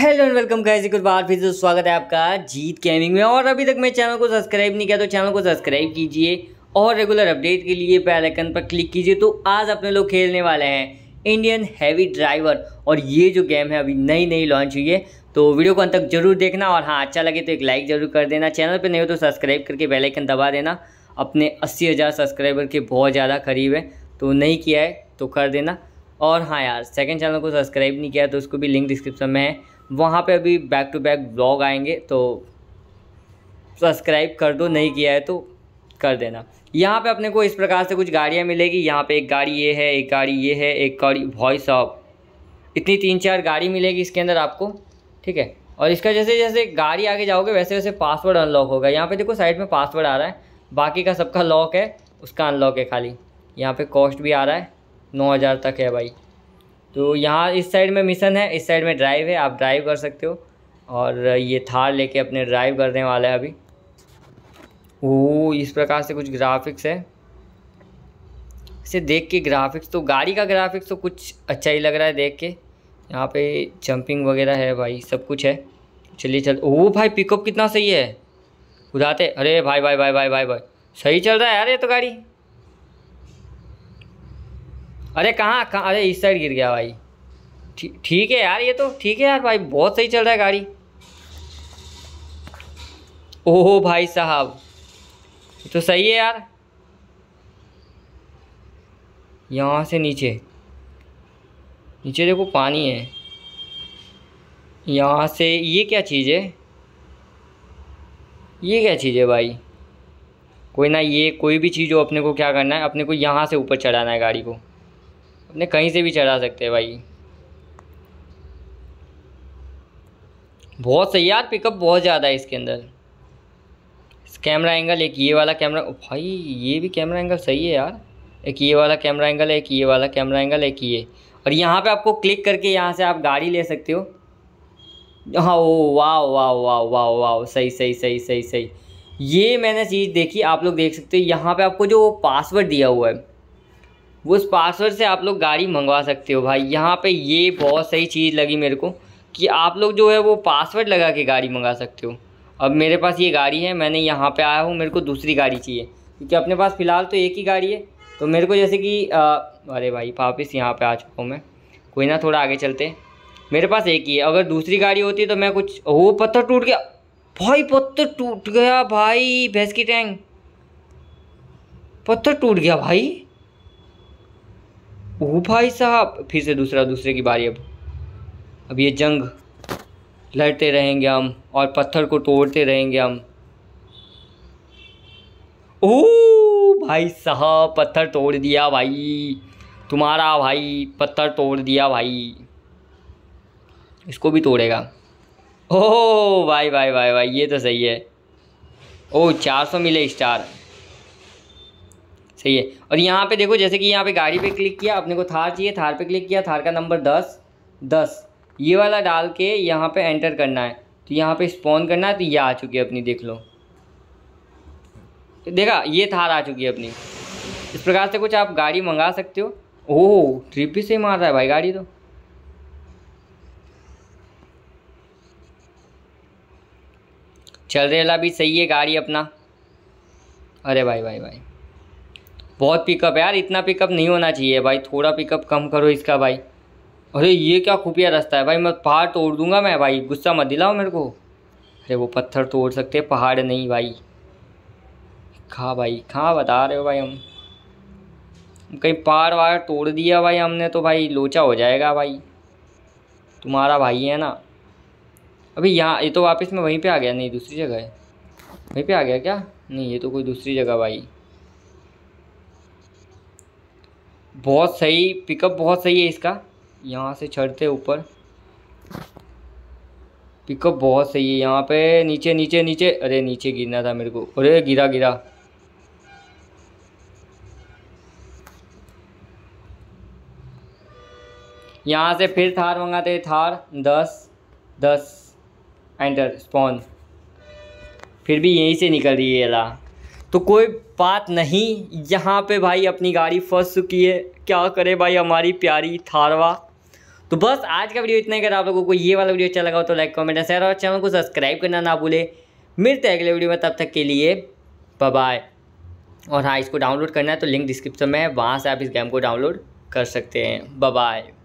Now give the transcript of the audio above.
hello and welcome guys एक बार फिर से स्वागत है आपका जीत गेमिंग में और अभी तक मेरे चैनल को सब्सक्राइब नहीं किया तो चैनल को सब्सक्राइब कीजिए और रेगुलर अपडेट के लिए बेल आइकन पर क्लिक कीजिए तो आज अपने लोग खेलने वाले हैं इंडियन हैवी ड्राइवर और ये जो गेम है अभी नई नई लॉन्च हुई है तो वीडियो को अंत तक जरूर देखना और हाँ अच्छा लगे तो एक लाइक ज़रूर कर देना चैनल पर नहीं हो तो सब्सक्राइब करके बेलाइकन दबा देना अपने अस्सी सब्सक्राइबर के बहुत ज़्यादा करीब है तो नहीं किया है तो कर देना और हाँ यार सेकंड चैनल को सब्सक्राइब नहीं किया तो उसको भी लिंक डिस्क्रिप्शन में है वहाँ पे अभी बैक टू बैक ब्लॉग आएंगे तो सब्सक्राइब कर दो नहीं किया है तो कर देना यहाँ पे अपने को इस प्रकार से कुछ गाड़ियाँ मिलेगी यहाँ पे एक गाड़ी ये है एक गाड़ी ये है एक गाड़ी वॉइस ऑफ इतनी तीन चार गाड़ी मिलेगी इसके अंदर आपको ठीक है और इसका जैसे जैसे गाड़ी आगे जाओगे वैसे वैसे पासवर्ड अनलॉक होगा यहाँ पे देखो साइड में पासवर्ड आ रहा है बाकी का सबका लॉक है उसका अनलॉक है खाली यहाँ पर कॉस्ट भी आ रहा है नौ हज़ार तक है भाई तो यहाँ इस साइड में मिशन है इस साइड में ड्राइव है आप ड्राइव कर सकते हो और ये थार लेके अपने ड्राइव करने वाला है अभी वो इस प्रकार से कुछ ग्राफिक्स है इसे देख के ग्राफिक्स तो गाड़ी का ग्राफिक्स तो कुछ अच्छा ही लग रहा है देख के यहाँ पे जंपिंग वगैरह है भाई सब कुछ है चलिए चल ओ भाई पिकअप कितना सही है उदाते अरे भाई भाई भाई भाई भाई भाई सही चल रहा है यार ये तो गाड़ी अरे कहाँ कहाँ अरे इस साइड गिर गया भाई ठीक है यार ये तो ठीक है यार भाई बहुत सही चल रहा है गाड़ी ओहो भाई साहब तो सही है यार यहाँ से नीचे नीचे देखो पानी है यहाँ से ये क्या चीज़ है ये क्या चीज़ है भाई कोई ना ये कोई भी चीज़ हो अपने को क्या करना है अपने को यहाँ से ऊपर चढ़ाना है गाड़ी को अपने कहीं से भी चढ़ा सकते हैं भाई बहुत सही यार पिकअप बहुत ज़्यादा है इसके अंदर इस कैमरा एंगल एक ये वाला कैमरा भाई ये भी कैमरा एंगल सही है यार एक ये वाला कैमरा एंगल है एक ये वाला कैमरा एंगल एक ये और यहाँ पे आपको क्लिक करके यहाँ से आप गाड़ी ले सकते हो हाँ ओ वाह वाह वाह वाह वाह सही सही सही सही सही ये मैंने चीज़ देखी आप लोग देख सकते हो यहाँ पे आपको जो पासवर्ड दिया हुआ है उस पासवर्ड से आप लोग गाड़ी मंगवा सकते हो भाई यहाँ पे ये बहुत सही चीज़ लगी मेरे को कि आप लोग जो है वो पासवर्ड लगा के गाड़ी मंगा सकते हो अब मेरे पास ये गाड़ी है मैंने यहाँ पे आया हूँ मेरे को दूसरी गाड़ी चाहिए क्योंकि अपने पास फ़िलहाल तो एक ही गाड़ी है तो मेरे को जैसे कि अरे भाई वापस यहाँ पर आ चुका हूँ मैं कोई ना थोड़ा आगे चलते मेरे पास एक ही है अगर दूसरी गाड़ी होती तो मैं कुछ वो पत्थर टूट गया भाई पत्थर टूट गया भाई भैंस की टैंक पत्थर टूट गया भाई ओ भाई साहब फिर से दूसरा दूसरे की बारी अब अब ये जंग लड़ते रहेंगे हम और पत्थर को तोड़ते रहेंगे हम ओ भाई साहब पत्थर तोड़ दिया भाई तुम्हारा भाई पत्थर तोड़ दिया भाई इसको भी तोड़ेगा ओह भाई भाई भाई भाई ये तो सही है चार 400 मिले स्टार सही है और यहाँ पे देखो जैसे कि यहाँ पे गाड़ी पे क्लिक किया अपने को थार चाहिए थार पे क्लिक किया थार का नंबर दस दस ये वाला डाल के यहाँ पे एंटर करना है तो यहाँ पे स्पॉन करना है तो ये आ चुकी है अपनी देख लो तो देखा ये थार आ चुकी है अपनी इस प्रकार से कुछ आप गाड़ी मंगा सकते हो ओह ट्रिप भी सही मार रहा है भाई गाड़ी तो चल रहे भी सही है गाड़ी अपना अरे भाई भाई भाई बहुत पिकअप है यार इतना पिकअप नहीं होना चाहिए भाई थोड़ा पिकअप कम करो इसका भाई अरे ये क्या खुफिया रास्ता है भाई मैं पहाड़ तोड़ दूंगा मैं भाई गुस्सा मत दिलाओ मेरे को अरे वो पत्थर तोड़ सकते पहाड़ नहीं भाई कहाँ भाई कहाँ बता रहे हो भाई हम कहीं पहाड़ वहाड़ तोड़ दिया भाई हमने तो भाई लोचा हो जाएगा भाई तुम्हारा भाई है ना अभी यहाँ ये तो वापस में वहीं पे आ गया नहीं दूसरी जगह है वहीं पे आ गया क्या नहीं ये तो कोई दूसरी जगह भाई बहुत सही पिकअप बहुत सही है इसका यहाँ से चढ़ते ऊपर पिकअप बहुत सही है यहाँ पे नीचे नीचे नीचे अरे नीचे गिरना था मेरे को अरे गिरा गिरा यहाँ से फिर थार मंगाते थार दस दस एंटर स्पॉन फिर भी यहीं से निकल रही है ला तो कोई बात नहीं यहाँ पे भाई अपनी गाड़ी फंस चुकी है क्या करे भाई हमारी प्यारी थारवा तो बस आज का वीडियो इतना ही अगर आप लोगों को ये वाला वीडियो अच्छा लगा हो तो लाइक कमेंट शेयर और चैनल को सब्सक्राइब करना ना भूले मिलते हैं अगले वीडियो में तब तक के लिए बाय और हाँ इसको डाउनलोड करना है तो लिंक डिस्क्रिप्शन में है वहाँ से आप इस गेम को डाउनलोड कर सकते हैं बाय